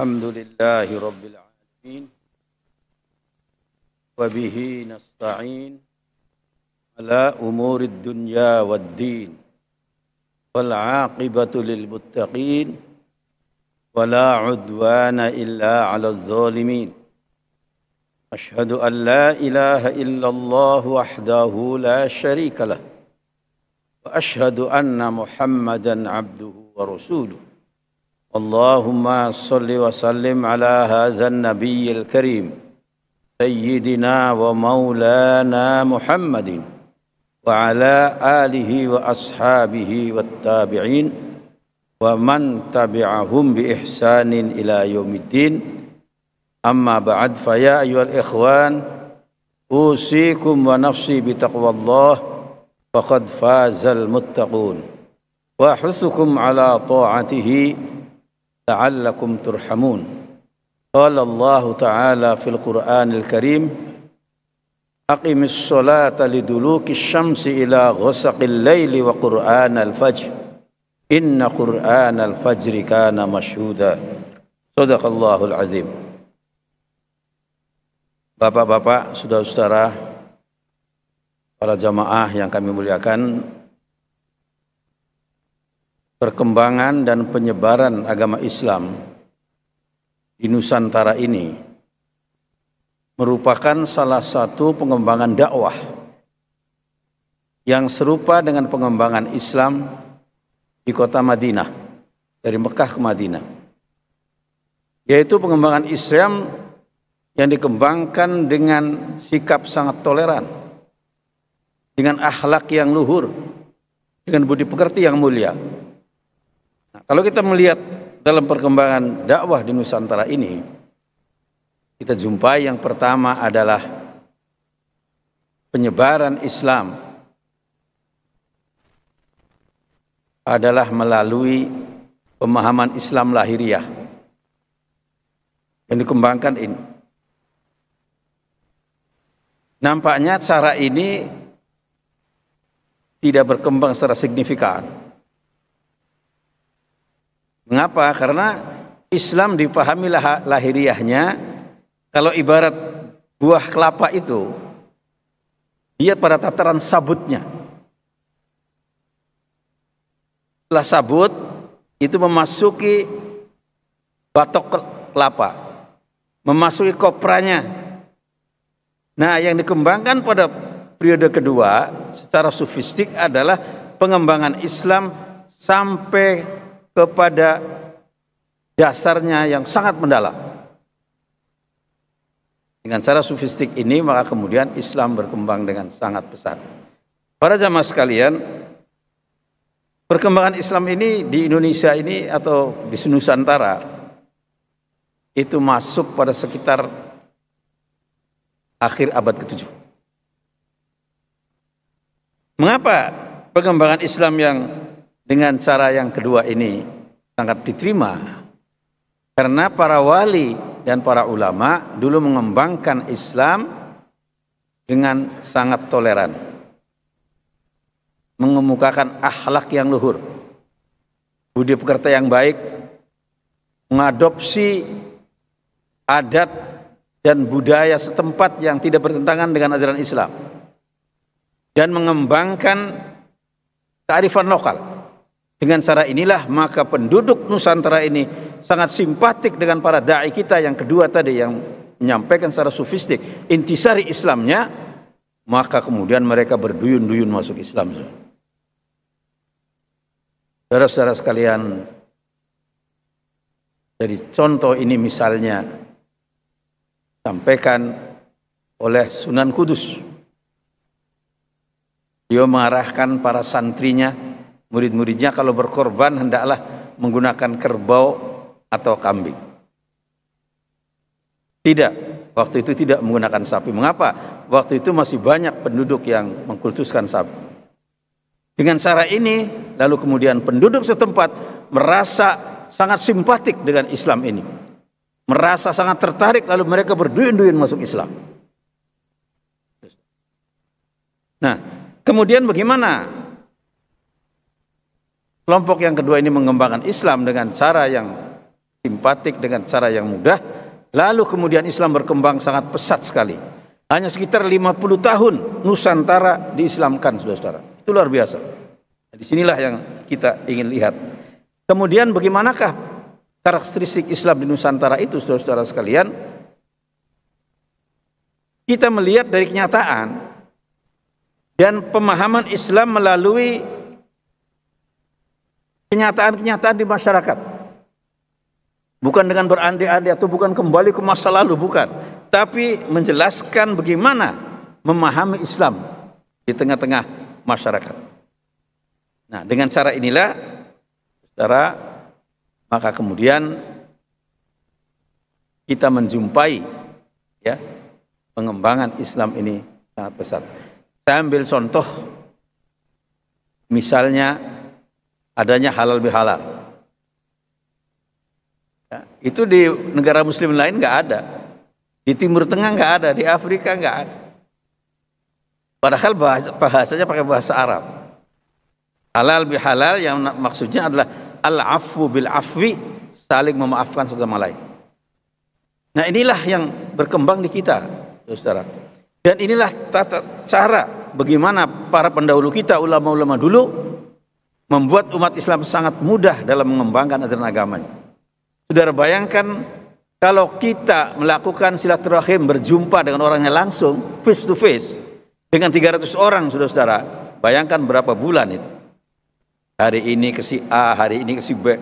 الحمد لله رب العالمين وبه نستعين على أمور الدنيا والدين والعاقبة للمتقين ولا عدوان إلا على الظالمين أشهد أن لا إله إلا الله وحده لا شريك له وأشهد أن محمدا عبده ورسوله اللهم صل وسلم على هذا النبي الكريم سيدنا ومولانا محمد وعلى آله وأصحابه والتابعين ومن تبعهم بإحسان إلى يوم الدين أما بعد فيا أيها الإخوان أوصيكم ونفسي بتقوى الله فقد فاز المتقون وأحثكم على طاعته لعلكم ترحمون قال الله تعالى في القرآن الكريم أقم الصلاة لدلوك الشمس إلى غسق الليل وقرآن الفجر إن قرآن الفجر كان مشهودا صدق الله العظيم Bapak-bapak, saudara-saudara, para jamaah yang kami muliakan, perkembangan dan penyebaran agama Islam di Nusantara ini merupakan salah satu pengembangan dakwah yang serupa dengan pengembangan Islam di kota Madinah dari Mekah ke Madinah yaitu pengembangan Islam yang dikembangkan dengan sikap sangat toleran dengan akhlak yang luhur dengan budi pekerti yang mulia Nah, kalau kita melihat dalam perkembangan dakwah di Nusantara ini, kita jumpai yang pertama adalah penyebaran Islam adalah melalui pemahaman Islam lahiriah yang dikembangkan ini. Nampaknya cara ini tidak berkembang secara signifikan. Mengapa? Karena Islam dipahami lah lahiriahnya kalau ibarat buah kelapa itu dia pada tataran sabutnya. Setelah sabut itu memasuki batok kelapa, memasuki kopranya. Nah, yang dikembangkan pada periode kedua secara sofistik adalah pengembangan Islam sampai kepada dasarnya yang sangat mendalam. Dengan cara sofistik ini maka kemudian Islam berkembang dengan sangat pesat. Para jamaah sekalian, perkembangan Islam ini di Indonesia ini atau di Nusantara itu masuk pada sekitar akhir abad ke-7. Mengapa perkembangan Islam yang dengan cara yang kedua ini sangat diterima karena para wali dan para ulama dulu mengembangkan Islam dengan sangat toleran mengemukakan akhlak yang luhur budi pekerti yang baik mengadopsi adat dan budaya setempat yang tidak bertentangan dengan ajaran Islam dan mengembangkan kearifan lokal dengan cara inilah maka penduduk Nusantara ini sangat simpatik dengan para dai kita yang kedua tadi yang menyampaikan secara sofistik intisari Islamnya, maka kemudian mereka berduyun-duyun masuk Islam. Saudara-saudara sekalian, dari contoh ini misalnya sampaikan oleh Sunan Kudus. Dia mengarahkan para santrinya murid-muridnya kalau berkorban hendaklah menggunakan kerbau atau kambing. Tidak, waktu itu tidak menggunakan sapi. Mengapa? Waktu itu masih banyak penduduk yang mengkultuskan sapi. Dengan cara ini, lalu kemudian penduduk setempat merasa sangat simpatik dengan Islam ini. Merasa sangat tertarik lalu mereka berduyun-duyun masuk Islam. Nah, kemudian bagaimana Kelompok yang kedua ini mengembangkan Islam dengan cara yang simpatik, dengan cara yang mudah. Lalu kemudian Islam berkembang sangat pesat sekali. Hanya sekitar 50 tahun Nusantara diislamkan, saudara-saudara. Itu luar biasa. Nah, disinilah yang kita ingin lihat. Kemudian bagaimanakah karakteristik Islam di Nusantara itu, saudara-saudara sekalian? Kita melihat dari kenyataan dan pemahaman Islam melalui kenyataan-kenyataan di masyarakat. Bukan dengan berandai-andai atau bukan kembali ke masa lalu, bukan. Tapi menjelaskan bagaimana memahami Islam di tengah-tengah masyarakat. Nah, dengan cara inilah, cara maka kemudian kita menjumpai ya pengembangan Islam ini sangat besar. Saya ambil contoh misalnya adanya halal bihalal. Ya, itu di negara muslim lain nggak ada. Di Timur Tengah nggak ada, di Afrika nggak ada. Padahal bahas, bahasanya pakai bahasa Arab. Halal bihalal yang maksudnya adalah al-afu bil afwi saling memaafkan satu sama lain. Nah inilah yang berkembang di kita, saudara. Dan inilah tata cara bagaimana para pendahulu kita, ulama-ulama dulu membuat umat Islam sangat mudah dalam mengembangkan ajaran agamanya. Saudara bayangkan kalau kita melakukan silaturahim berjumpa dengan orangnya langsung face to face dengan 300 orang sudah saudara bayangkan berapa bulan itu. Hari ini ke si A, hari ini ke si B.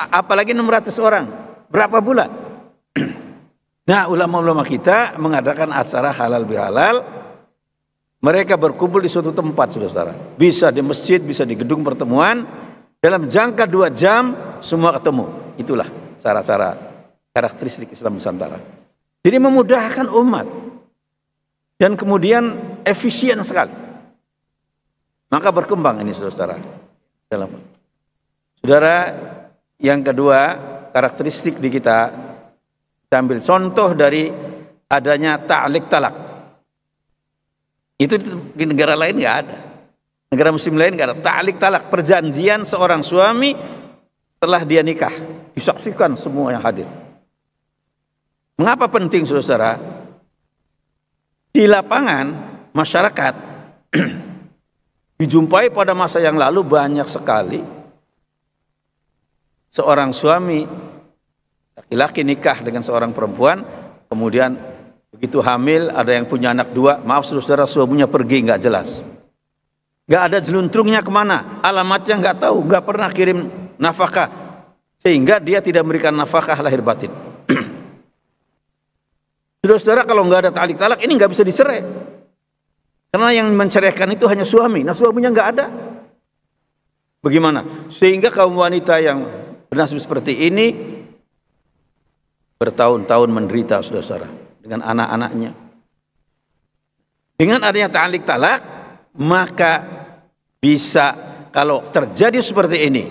Apalagi 600 orang, berapa bulan? Nah, ulama-ulama kita mengadakan acara halal bihalal mereka berkumpul di suatu tempat, saudara. Bisa di masjid, bisa di gedung pertemuan. Dalam jangka dua jam, semua ketemu. Itulah cara-cara karakteristik Islam Nusantara. Jadi memudahkan umat. Dan kemudian efisien sekali. Maka berkembang ini saudara. Dalam saudara yang kedua karakteristik di kita kita ambil contoh dari adanya ta'lik talak itu di negara lain nggak ada. Negara muslim lain nggak ada. Ta'lik talak, perjanjian seorang suami telah dia nikah. Disaksikan semua yang hadir. Mengapa penting saudara-saudara? Di lapangan, masyarakat dijumpai pada masa yang lalu banyak sekali seorang suami laki-laki nikah dengan seorang perempuan kemudian Begitu hamil, ada yang punya anak dua, maaf saudara suaminya pergi nggak jelas. Nggak ada jeluntrungnya kemana, alamatnya nggak tahu, nggak pernah kirim nafkah. Sehingga dia tidak memberikan nafkah lahir batin. Saudara-saudara kalau nggak ada talik talak ini nggak bisa diserai Karena yang menceraikan itu hanya suami. Nah suaminya nggak ada. Bagaimana? Sehingga kaum wanita yang bernasib seperti ini bertahun-tahun menderita saudara-saudara dengan anak-anaknya. Dengan adanya ta'alik talak, maka bisa kalau terjadi seperti ini,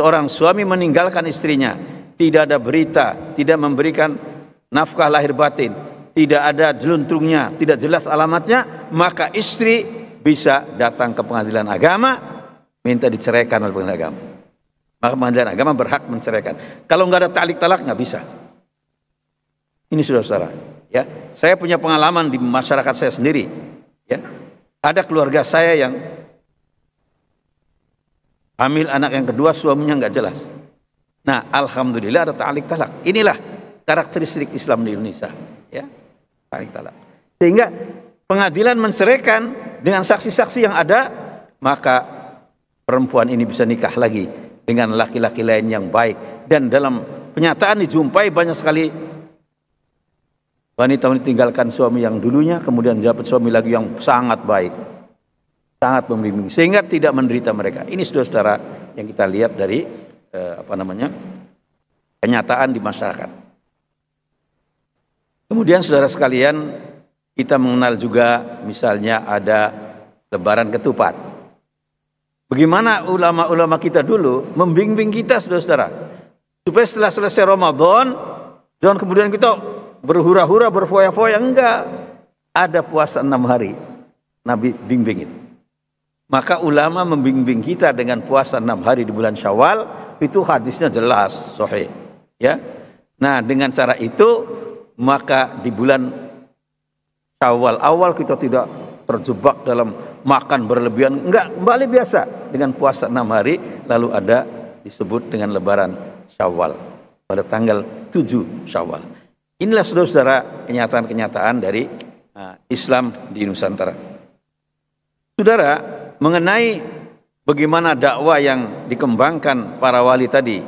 seorang suami meninggalkan istrinya, tidak ada berita, tidak memberikan nafkah lahir batin, tidak ada jeluntrungnya, tidak jelas alamatnya, maka istri bisa datang ke pengadilan agama minta diceraikan oleh pengadilan agama. Maka pengadilan agama berhak menceraikan. Kalau nggak ada talik talak nggak bisa. Ini sudah saudara. Ya, saya punya pengalaman di masyarakat saya sendiri. Ya, ada keluarga saya yang hamil anak yang kedua suaminya nggak jelas. Nah, alhamdulillah ada taalik talak. Inilah karakteristik Islam di Indonesia. Ya, taalik talak. Sehingga pengadilan menceraikan dengan saksi-saksi yang ada, maka perempuan ini bisa nikah lagi dengan laki-laki lain yang baik dan dalam penyataan dijumpai banyak sekali Wanita meninggalkan suami yang dulunya, kemudian dapat suami lagi yang sangat baik, sangat membimbing, sehingga tidak menderita mereka. Ini saudara-saudara yang kita lihat dari eh, apa namanya kenyataan di masyarakat. Kemudian saudara sekalian, kita mengenal juga misalnya ada lebaran ketupat. Bagaimana ulama-ulama kita dulu membimbing kita saudara-saudara supaya setelah selesai Ramadan, dan kemudian kita berhura-hura, berfoya-foya. Enggak. Ada puasa enam hari. Nabi bimbing Maka ulama membimbing kita dengan puasa enam hari di bulan Syawal itu hadisnya jelas, sohe Ya. Nah, dengan cara itu maka di bulan Syawal awal kita tidak terjebak dalam makan berlebihan. Enggak, kembali biasa dengan puasa enam hari lalu ada disebut dengan lebaran Syawal pada tanggal 7 Syawal. Inilah saudara-saudara kenyataan-kenyataan dari eh, Islam di Nusantara. Saudara, mengenai bagaimana dakwah yang dikembangkan para wali tadi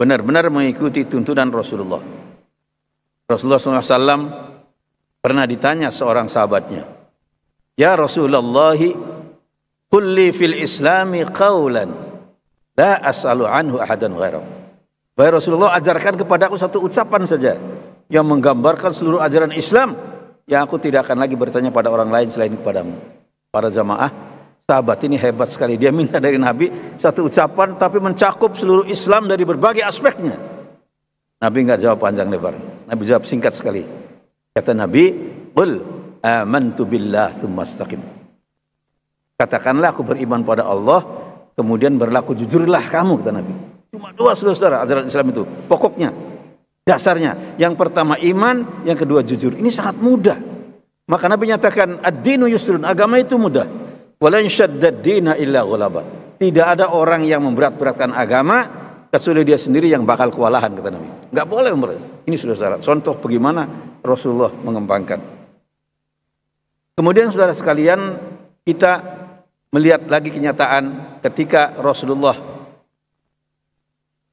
benar-benar mengikuti tuntunan Rasulullah. Rasulullah SAW pernah ditanya seorang sahabatnya, Ya Rasulullah, kulli fil islami qawlan, la as'alu anhu ahadan ghairah. Baik Rasulullah, ajarkan kepadaku satu ucapan saja yang menggambarkan seluruh ajaran Islam yang aku tidak akan lagi bertanya pada orang lain selain kepadamu. Para jamaah, sahabat ini hebat sekali. Dia minta dari Nabi satu ucapan tapi mencakup seluruh Islam dari berbagai aspeknya. Nabi nggak jawab panjang lebar. Nabi jawab singkat sekali. Kata Nabi, "Qul amantu billah tsumma Katakanlah aku beriman pada Allah, kemudian berlaku jujurlah kamu kata Nabi. Cuma dua saudara ajaran Islam itu, pokoknya Dasarnya, yang pertama iman, yang kedua jujur. Ini sangat mudah. Maka Nabi nyatakan ad-dinu yusrun, agama itu mudah. Walan syaddad-dina illa ghulaba. Tidak ada orang yang memberat-beratkan agama kecuali dia sendiri yang bakal kewalahan kata Nabi. Enggak boleh memberat. Ini sudah syarat. Contoh bagaimana Rasulullah mengembangkan. Kemudian saudara sekalian, kita melihat lagi kenyataan ketika Rasulullah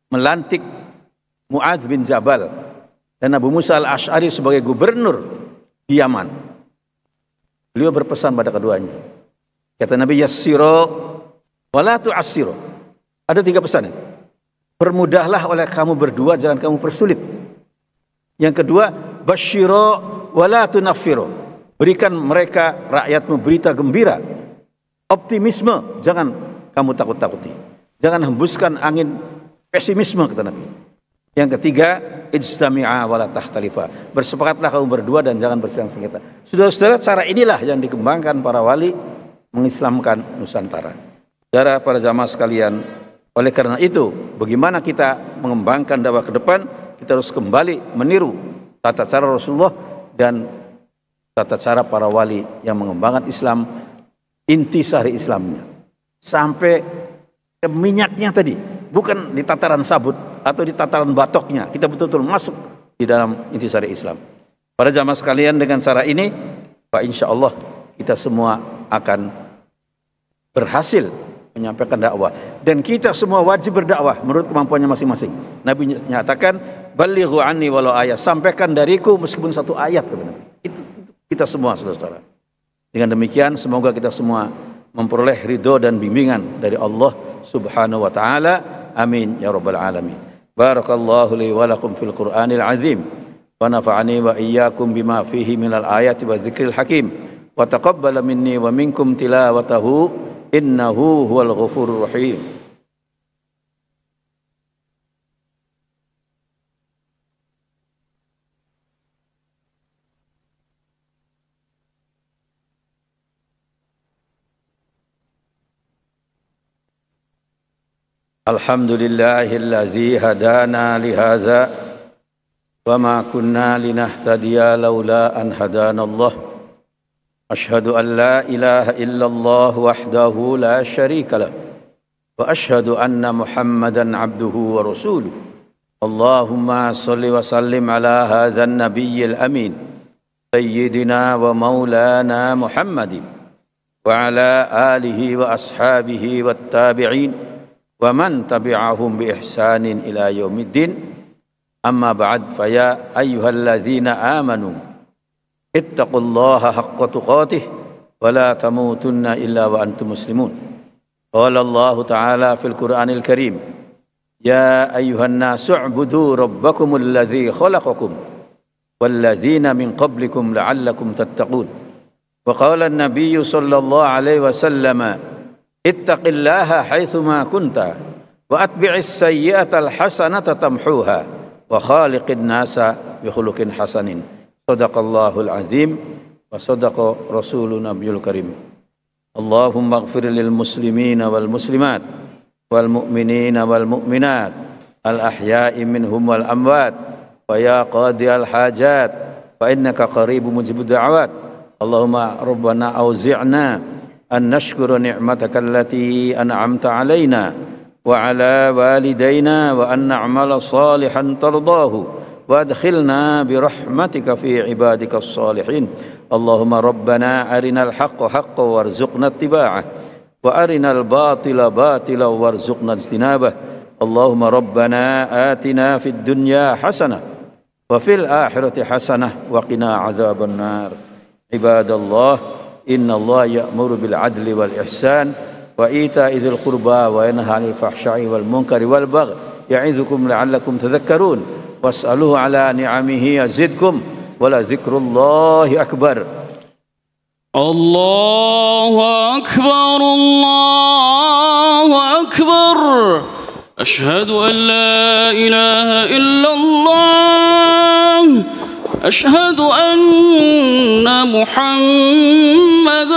melantik Mu'ad bin Jabal dan Abu Musa al-Ash'ari sebagai gubernur di Yaman. Beliau berpesan pada keduanya. Kata Nabi Yassiro wala asiro. Ada tiga pesan. Permudahlah oleh kamu berdua, jangan kamu persulit. Yang kedua, basyiro wala nafiro. Berikan mereka rakyatmu berita gembira. Optimisme, jangan kamu takut-takuti. Jangan hembuskan angin pesimisme kata Nabi. Yang ketiga, ijtami'a wala tahtalifa. Bersepakatlah kaum berdua dan jangan bersilang sengketa. Sudah, saudara cara inilah yang dikembangkan para wali mengislamkan Nusantara. Saudara para jamaah sekalian, oleh karena itu, bagaimana kita mengembangkan dakwah ke depan, kita harus kembali meniru tata cara Rasulullah dan tata cara para wali yang mengembangkan Islam, inti sari Islamnya. Sampai ke minyaknya tadi, bukan di tataran sabut, atau di tataran batoknya. Kita betul-betul masuk di dalam intisari Islam. Pada zaman sekalian dengan cara ini, Pak insya Allah kita semua akan berhasil menyampaikan dakwah dan kita semua wajib berdakwah menurut kemampuannya masing-masing. Nabi nyatakan balighu anni walau ayat sampaikan dariku meskipun satu ayat kata Nabi. Itu, itu kita semua saudara-saudara. Dengan demikian semoga kita semua memperoleh ridho dan bimbingan dari Allah Subhanahu wa taala. Amin ya rabbal alamin. بارك الله لي ولكم في القرآن العظيم ونفعني وإياكم بما فيه من الآيات والذكر الحكيم وتقبل مني ومنكم تلاوته إنه هو الغفور الرحيم الحمد لله الذي هدانا لهذا وما كنا لنهتدي لولا أن هدانا الله أشهد أن لا إله إلا الله وحده لا شريك له وأشهد أن محمدا عبده ورسوله اللهم صل وسلم على هذا النبي الأمين سيدنا ومولانا محمد وعلى آله وأصحابه والتابعين wa man tabi'ahum bi ihsanin ila yaumiddin amma ba'd faya ayyuhalladzina amanu ittaqullaha haqqa tuqatih wa la tamutunna illa wa antum muslimun qala Allah ta'ala fil Qur'anil Karim ya ayyuhan nasu ubudu rabbakumul ladzi khalaqakum walladzina min qablikum la'allakum tattaqun wa qala an-nabiyyu sallallahu alaihi wasallam اتق الله حيثما كنت واتبع السيئه الحسنه تمحوها وخالق الناس بخلق حسن صدق الله العظيم وصدق رسول نبي الكريم اللهم اغفر للمسلمين والمسلمات والمؤمنين والمؤمنات الأحياء منهم والأموات ويا قاضي الحاجات فإنك قريب مجيب الدعوات اللهم ربنا أوزعنا أن نشكر نعمتك التي أنعمت علينا وعلى والدينا وأن نعمل صالحا ترضاه وادخلنا برحمتك في عبادك الصالحين اللهم ربنا أرنا الحق حقا وارزقنا اتباعه وأرنا الباطل باطلا وارزقنا اجتنابه اللهم ربنا آتنا في الدنيا حسنة وفي الآخرة حسنة وقنا عذاب النار عباد الله إن الله يأمر بالعدل والإحسان وإيتاء ذي القربى وينهى عن الفحشاء والمنكر والبغي يعظكم لعلكم تذكرون واسألوه على نعمه يزدكم ولذكر الله أكبر الله أكبر الله أكبر أشهد أن لا إله إلا الله أشهد أن محمد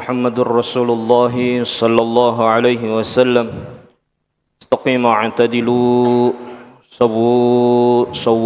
محمد رسول الله صلى الله عليه وسلم استقيموا اعتدلوا صبوا صبوا